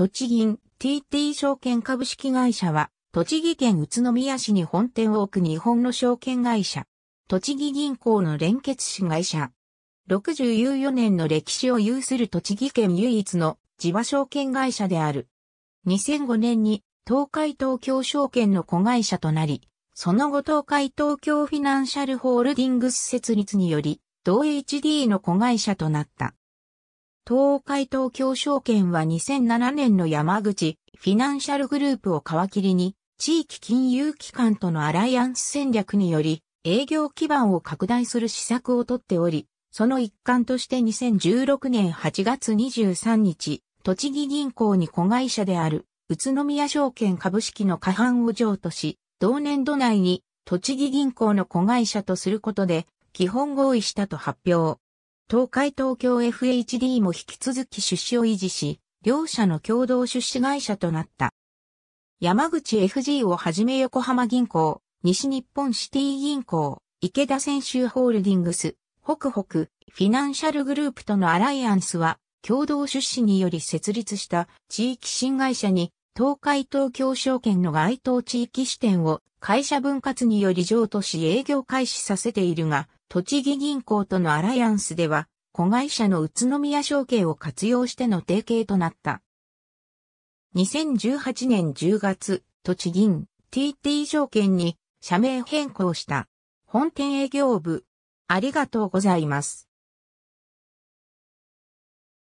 栃銀 TT 証券株式会社は、栃木県宇都宮市に本店を置く日本の証券会社。栃木銀行の連結子会社。64年の歴史を有する栃木県唯一の地場証券会社である。2005年に東海東京証券の子会社となり、その後東海東京フィナンシャルホールディングス設立により、同 HD の子会社となった。東海東京証券は2007年の山口フィナンシャルグループを皮切りに、地域金融機関とのアライアンス戦略により、営業基盤を拡大する施策をとっており、その一環として2016年8月23日、栃木銀行に子会社である宇都宮証券株式の過半を譲渡し、同年度内に栃木銀行の子会社とすることで基本合意したと発表。東海東京 FHD も引き続き出資を維持し、両社の共同出資会社となった。山口 FG をはじめ横浜銀行、西日本シティ銀行、池田選手ホールディングス、北北、フィナンシャルグループとのアライアンスは、共同出資により設立した地域新会社に、東海東京証券の該当地域支店を会社分割により譲渡し営業開始させているが、栃木銀行とのアライアンスでは、子会社の宇都宮証券を活用しての提携となった。2018年10月、栃木銀 TT 証券に社名変更した。本店営業部、ありがとうございます。